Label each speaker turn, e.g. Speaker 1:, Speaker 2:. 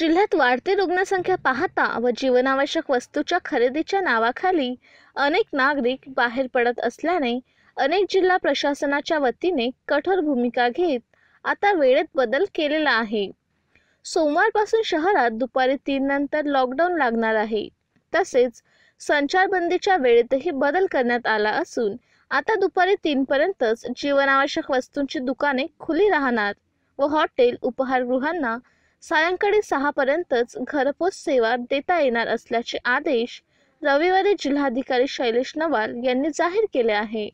Speaker 1: जिल्ह्यात वाढती रुग्णसंख्या पाहता व जीवनावश्यक वस्तूच्या खरेदीच्या नावाखाली अनेक नागरिक बाहेर पडत असल्याने अनेक जिल्हा प्रशासनाच्या वतीने कठोर भूमिका घेत आता वेळेत बदल केलेला आहे सोमवारपासून शहरात दुपारी तीन नंतर लॉकडाऊन लागणार आहे तसेच संचारबंदीच्या वेळेतही बदल करण्यात आला असून आता दुपारी पर्यंतच जीवनावश्यक वस्तूंची दुकाने खुली राहणार व हॉटेल उपहारगृहांना सायंकाळी सहापर्यंतच घरपोच सेवा देता येणार असल्याचे आदेश रविवारी जिल्हाधिकारी शैलेश नवाल यांनी जाहीर केले आहे